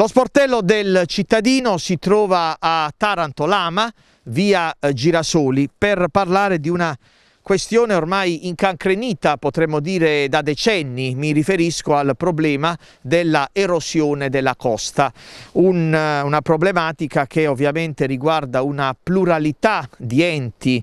Lo sportello del cittadino si trova a Taranto Lama, via eh, Girasoli, per parlare di una questione ormai incancrenita, potremmo dire da decenni, mi riferisco al problema della erosione della costa, Un, eh, una problematica che ovviamente riguarda una pluralità di enti,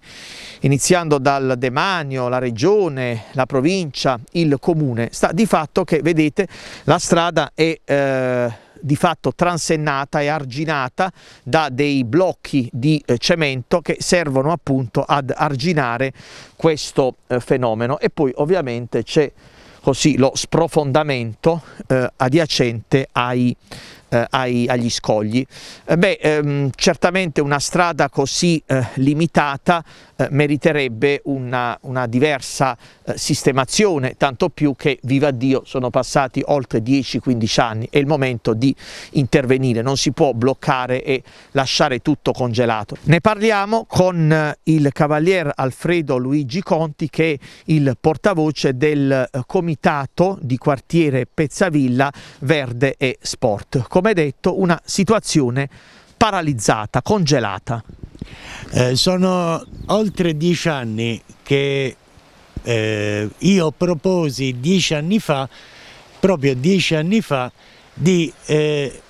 iniziando dal demanio, la regione, la provincia, il comune. Sta di fatto che, vedete, la strada è... Eh, di fatto transennata e arginata da dei blocchi di eh, cemento che servono appunto ad arginare questo eh, fenomeno e poi ovviamente c'è così lo sprofondamento eh, adiacente ai eh, ai, agli scogli. Eh, beh, ehm, certamente una strada così eh, limitata meriterebbe una, una diversa sistemazione, tanto più che, viva Dio, sono passati oltre 10-15 anni, è il momento di intervenire, non si può bloccare e lasciare tutto congelato. Ne parliamo con il cavalier Alfredo Luigi Conti che è il portavoce del comitato di quartiere Pezzavilla Verde e Sport come detto, una situazione paralizzata, congelata. Eh, sono oltre dieci anni che eh, io proposi dieci anni fa, proprio dieci anni fa, di eh,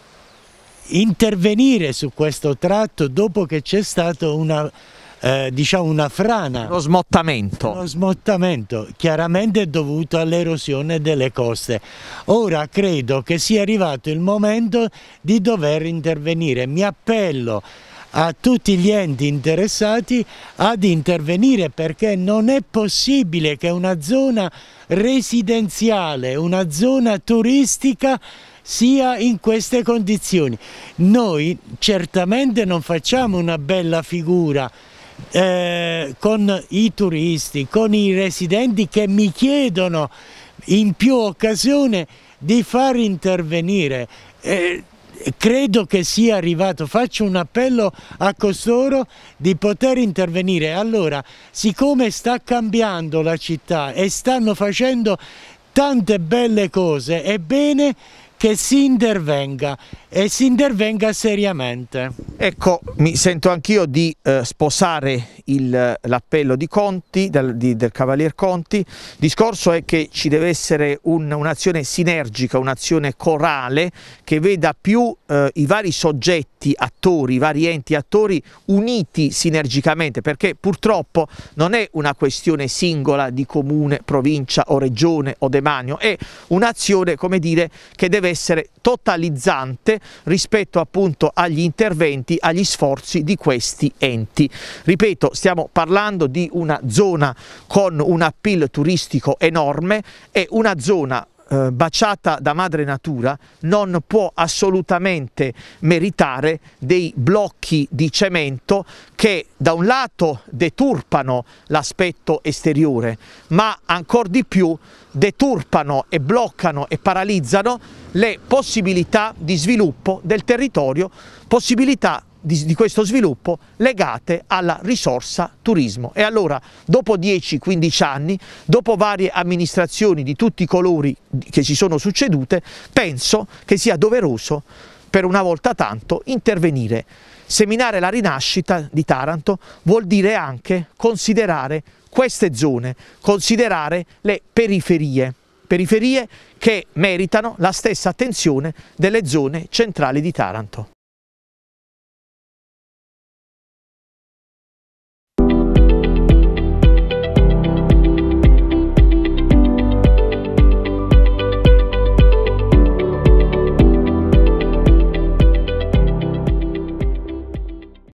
intervenire su questo tratto dopo che c'è stata una eh, diciamo una frana. Lo smottamento. Lo smottamento, chiaramente dovuto all'erosione delle coste. Ora credo che sia arrivato il momento di dover intervenire. Mi appello a tutti gli enti interessati ad intervenire perché non è possibile che una zona residenziale, una zona turistica sia in queste condizioni. Noi certamente non facciamo una bella figura eh, con i turisti, con i residenti che mi chiedono in più occasione di far intervenire. Eh, credo che sia arrivato, faccio un appello a costoro di poter intervenire. Allora, siccome sta cambiando la città e stanno facendo tante belle cose, è bene che si intervenga e si intervenga seriamente. Ecco, mi sento anch'io di eh, sposare l'appello di Conti, del, di, del Cavalier Conti. Il discorso è che ci deve essere un'azione un sinergica, un'azione corale che veda più eh, i vari soggetti, attori, i vari enti attori uniti sinergicamente, perché purtroppo non è una questione singola di comune, provincia o regione o demanio, è un'azione, come dire, che deve deve essere totalizzante rispetto appunto agli interventi, agli sforzi di questi enti. Ripeto, stiamo parlando di una zona con un appeal turistico enorme e una zona eh, baciata da madre natura non può assolutamente meritare dei blocchi di cemento che da un lato deturpano l'aspetto esteriore, ma ancora di più deturpano e bloccano e paralizzano le possibilità di sviluppo del territorio, possibilità di, di questo sviluppo legate alla risorsa turismo. E allora dopo 10-15 anni, dopo varie amministrazioni di tutti i colori che si sono succedute, penso che sia doveroso per una volta tanto intervenire. Seminare la rinascita di Taranto vuol dire anche considerare queste zone, considerare le periferie, periferie che meritano la stessa attenzione delle zone centrali di Taranto.